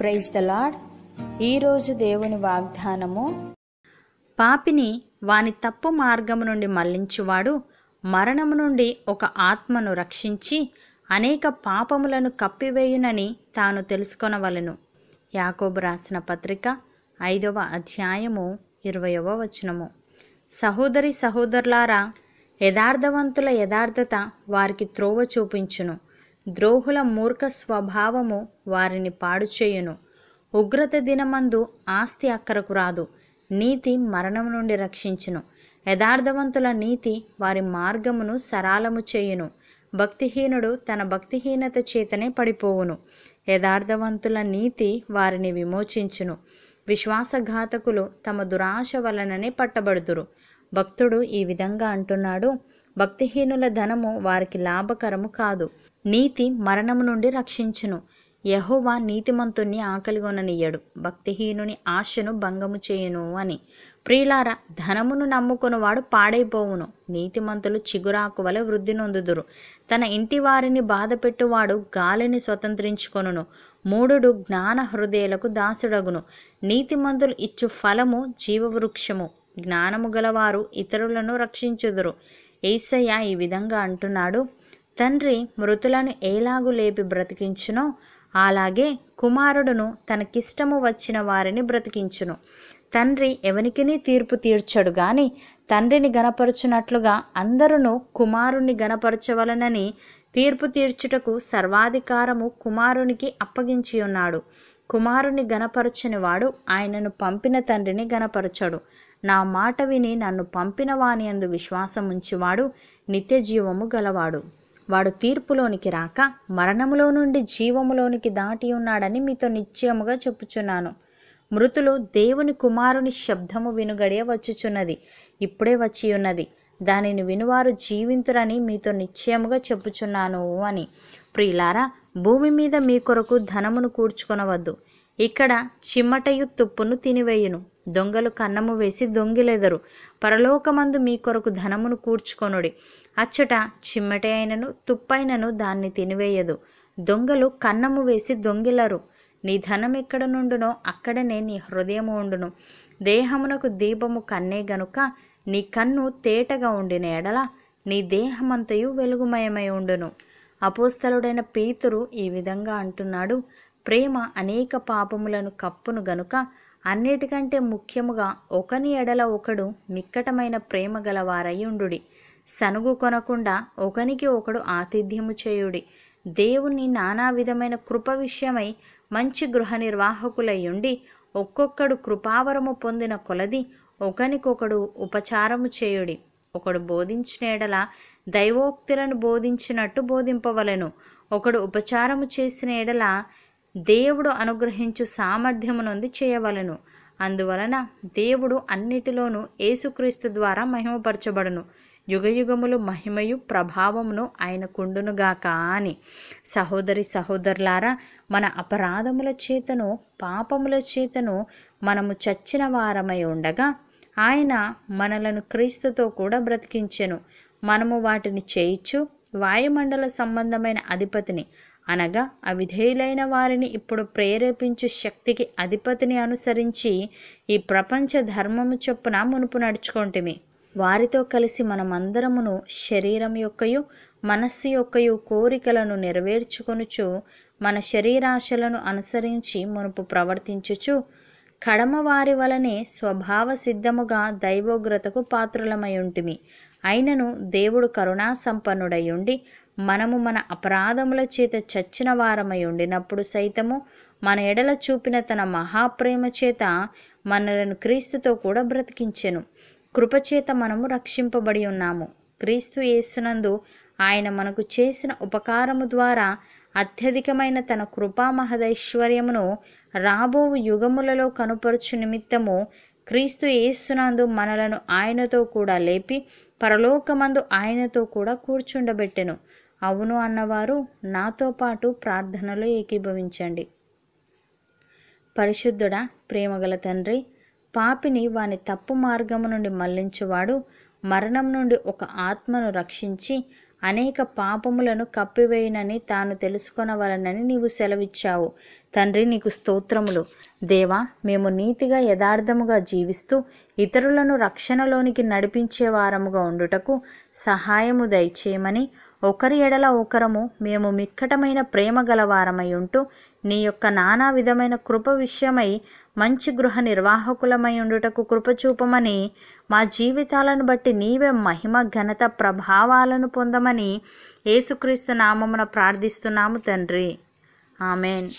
praise the lord ఈరోజు దేవుని వాగ్దానము పాపిని వాని తప్పు మార్గము నుండి మళ్లించువాడు మరణము నుండి ఒక ఆత్మను రక్షించి అనేక పాపములను కప్పివేయునని తాను తెలుసుకొనవలను యాకోబు రాసిన పత్రిక ఐదవ అధ్యాయము ఇరవయవ వచనము సహోదరి సహోదరులారా యథార్థవంతుల యథార్థత వారికి త్రోవ చూపించును ద్రోహుల మూర్ఖ స్వభావము వారిని పాడుచేయును ఉగ్రత దినమందు ఆస్తి అక్కరకు రాదు నీతి మరణం నుండి రక్షించును యథార్థవంతుల నీతి వారి మార్గమును సరాలము చేయును భక్తిహీనుడు తన భక్తిహీనత చేతనే పడిపోవును యథార్థవంతుల నీతి వారిని విమోచించును విశ్వాసఘాతకులు తమ దురాశ వలననే పట్టబడుదురు భక్తుడు ఈ విధంగా అంటున్నాడు భక్తిహీనుల ధనము వారికి లాభకరము కాదు నీతి మరణము నుండి రక్షించును యహోవా నీతిమంతుణ్ణి ఆకలిగొననియ్యడు భక్తిహీనుని ఆశను భంగము చేయును అని ప్రియులార ధనమును నమ్ముకునివాడు పాడైపోవును నీతిమంతులు చిగురాకు వలె వృద్ధి నొందుదురు తన ఇంటి వారిని బాధపెట్టువాడు గాలిని స్వతంత్రించుకొనును మూడుడు జ్ఞాన హృదయలకు దాసుడగును నీతిమంతులు ఇచ్చు ఫలము జీవవృక్షము జ్ఞానము గలవారు ఇతరులను రక్షించుదురు ఏసయ్య ఈ విధంగా అంటున్నాడు తండ్రి మృతులను ఏలాగు లేపి బ్రతికించునో అలాగే కుమారుడును తనకిష్టము వచ్చిన వారిని బ్రతికించును తండ్రి ఎవరికిని తీర్పు తీర్చడు గాని తండ్రిని గనపరుచునట్లుగా అందరును కుమారుణ్ణి గనపరచవలనని తీర్పు తీర్చుటకు సర్వాధికారము కుమారునికి అప్పగించి ఉన్నాడు కుమారుని గనపరచని వాడు ఆయనను పంపిన తండ్రిని గనపరచడు నా మాట విని నన్ను పంపిన వాని అందు విశ్వాసముంచివాడు నిత్య జీవము గలవాడు వాడు తీర్పులోనికి రాక మరణములో నుండి జీవములోనికి దాటి ఉన్నాడని మీతో నిశ్చయముగా చెప్పుచున్నాను మృతులు దేవుని కుమారుని శబ్దము వినుగడే వచ్చుచున్నది ఇప్పుడే వచ్చి ఉన్నది దానిని వినువారు జీవింతురని మీతో నిశ్చయముగా చెప్పుచున్నాను అని ప్రియులారా భూమి మీద మీ కొరకు ధనమును కూర్చుకొనవద్దు ఇక్కడ చిమ్మటయు తుప్పును తినివేయును దొంగలు కన్నము వేసి దొంగిలెదరు పరలోకమందు మీ కొరకు ధనమును కూర్చుకొనుడి అచ్చట చిమ్మట అయినను తుప్పైనను దాన్ని తినివేయదు దొంగలు కన్నము వేసి దొంగిలరు నీ ధనం ఎక్కడ నుండునో అక్కడనే నీ హృదయము ఉండును దేహమునకు దీపము కన్నే గనుక నీ కన్ను తేటగా ఉండిన ఎడల నీ దేహమంతయు వెలుగుమయమై ఉండును అపోస్తలుడైన పీతురు ఈ విధంగా అంటున్నాడు ప్రేమ అనేక పాపములను కప్పును గనుక అన్నిటికంటే ముఖ్యముగా ఒకని ఎడల ఒకడు మిక్కటమైన ప్రేమ గలవారయ్యుండుడి సనుగు కొనకుండా ఒకనికి ఒకడు ఆతిథ్యము చేయుడి దేవుని నానా విధమైన కృప విషయమై మంచి గృహ నిర్వాహకులయ్యుండి ఒక్కొక్కడు కృపావరము పొందిన కొలది ఒకనికొకడు ఉపచారము చేయుడి ఒకడు బోధించిన ఎడల దైవోక్తులను బోధించినట్టు బోధింపవలను ఒకడు ఉపచారము చేసిన ఎడల దేవుడు అనుగ్రహించు సామర్థ్యమునుంది చేయవలను అందువలన దేవుడు అన్నిటిలోనూ యేసుక్రీస్తు ద్వారా మహిమపరచబడును యుగయుగములు మహిమయు ప్రభావమును ఆయన కుండునుగాక అని సహోదరి సహోదరులారా మన అపరాధముల చేతను పాపముల చేతను మనము చచ్చిన వారమై ఉండగా ఆయన మనలను క్రీస్తుతో కూడా బ్రతికించెను మనము వాటిని చేయిచ్చు వాయుమండల సంబంధమైన అధిపతిని అనగా అవిధేయులైన వారిని ఇప్పుడు ప్రేరేపించే శక్తికి అధిపతిని అనుసరించి ఈ ప్రపంచ ధర్మము చొప్పున మునుపు నడుచుకుంటుమి వారితో కలిసి మనమందరమును శరీరం యొక్కయు మనస్సు యొక్కయు కోరికలను నెరవేర్చుకొనుచు మన శరీరాశలను అనుసరించి మునుపు ప్రవర్తించుచు కడమ వారి వలనే స్వభావ సిద్ధముగా దైవోగ్రతకు పాత్రులమై ఉంటిమి అయినను దేవుడు కరుణా సంపన్నుడై ఉండి మనము మన అపరాధముల చేత చచ్చిన వారమై ఉండినప్పుడు సైతము మన ఎడల చూపిన తన మహాప్రేమ చేత మనలను క్రీస్తుతో కూడా బ్రతికించెను కృపచేత మనము రక్షింపబడి ఉన్నాము క్రీస్తు యేసునందు ఆయన మనకు చేసిన ఉపకారము ద్వారా అత్యధికమైన తన కృపా మహదైశ్వర్యమును రాబో యుగములలో కనుపరుచు నిమిత్తము క్రీస్తు యేసునందు మనలను ఆయనతో కూడా లేపి పరలోకమందు ఆయనతో కూడా కూర్చుండబెట్టెను అవును అన్నవారు నాతో పాటు ప్రార్థనలో ఏకీభవించండి పరిశుద్ధుడా ప్రేమగల తండ్రి పాపిని వాని తప్పు మార్గము నుండి మళ్లించువాడు మరణం నుండి ఒక ఆత్మను రక్షించి అనేక పాపములను కప్పివేయునని తాను తెలుసుకొనవలనని నీవు సెలవిచ్చావు తండ్రి నీకు స్తోత్రములు దేవా మేము నీతిగా యథార్థముగా జీవిస్తూ ఇతరులను రక్షణలోనికి నడిపించే వారముగా ఉండుటకు సహాయము దయచేయమని ఒకరి ఎడల ఒకరము మేము మిక్కటమైన ప్రేమ గలవారమై ఉంటూ నీ యొక్క నానా విధమైన కృప విషయమై మంచి గృహ నిర్వాహకులమై ఉండుటకు కృపచూపమని మా జీవితాలను బట్టి నీవే మహిమ ఘనత ప్రభావాలను పొందమని యేసుక్రీస్తు నామమున ప్రార్థిస్తున్నాము తండ్రి ఆమెన్